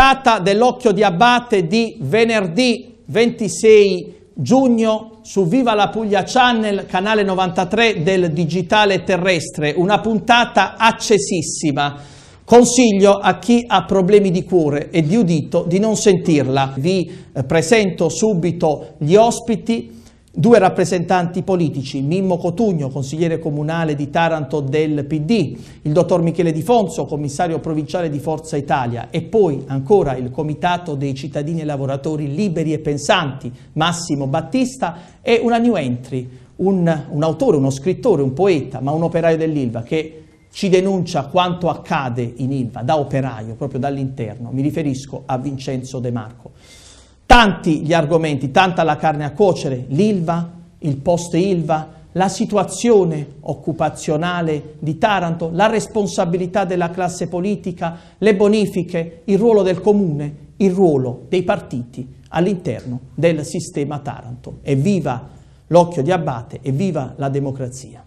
puntata dell'occhio di abate di venerdì 26 giugno su Viva la Puglia Channel, canale 93 del digitale terrestre, una puntata accesissima. Consiglio a chi ha problemi di cuore e di udito di non sentirla. Vi eh, presento subito gli ospiti Due rappresentanti politici, Mimmo Cotugno, consigliere comunale di Taranto del PD, il dottor Michele Di Fonso, commissario provinciale di Forza Italia e poi ancora il comitato dei cittadini e lavoratori liberi e pensanti, Massimo Battista, e una new entry, un, un autore, uno scrittore, un poeta, ma un operaio dell'Ilva che ci denuncia quanto accade in Ilva da operaio, proprio dall'interno. Mi riferisco a Vincenzo De Marco. Tanti gli argomenti, tanta la carne a cuocere, l'ILVA, il post ILVA, la situazione occupazionale di Taranto, la responsabilità della classe politica, le bonifiche, il ruolo del comune, il ruolo dei partiti all'interno del sistema Taranto. Evviva l'occhio di Abate, evviva la democrazia!